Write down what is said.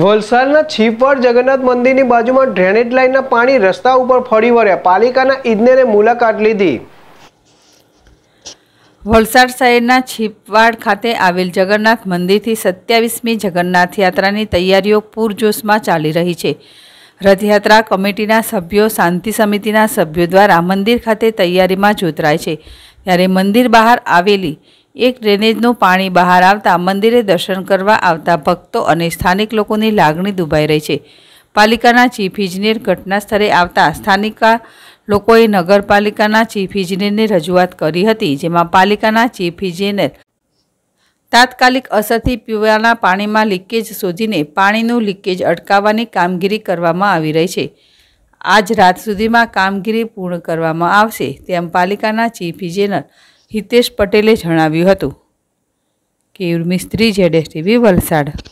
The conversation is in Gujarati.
વલસાડના છીપવાડ જગન્નાથ મંદિરની બાજુમાં ડ્રેનેજ લાઇનના પાણી રસ્તા ઉપર ફરી વળ્યા પાલિકાના ઇજનેરે મુલાકાત લીધી વલસાડ શહેરના છીપવાડ ખાતે આવેલ જગન્નાથ મંદિરથી સત્યાવીસમી જગન્નાથ યાત્રાની તૈયારીઓ પૂરજોશમાં ચાલી રહી છે રથયાત્રા કમિટીના સભ્યો શાંતિ સમિતિના સભ્યો દ્વારા મંદિર ખાતે તૈયારીમાં જોતરાય છે ત્યારે મંદિર બહાર આવેલી એક ડ્રેનેજનું પાણી બહાર આવતા મંદિરે દર્શન કરવા આવતા ભક્તો અને સ્થાનિક લોકોની લાગણી દુભાઈ રહી છે પાલિકાના ચીફ ઇજનેર ઘટના સ્થળે આવતા સ્થાનિક લોકોએ નગરપાલિકાના ચીફ ઇજનેરને રજૂઆત કરી હતી જેમાં પાલિકાના ચીફ ઇજનેર તાત્કાલિક અસરથી પીવાના પાણીમાં લીકેજ શોધીને પાણીનું લીકેજ અટકાવવાની કામગીરી કરવામાં આવી રહી છે આજ રાત સુધીમાં કામગીરી પૂર્ણ કરવામાં આવશે તેમ પાલિકાના ચીફ ઇજનેર હિતેશ પટેલે જણાવ્યું હતું કેયુર મિસ્ત્રી જેડેસ ટીવી વલસાડ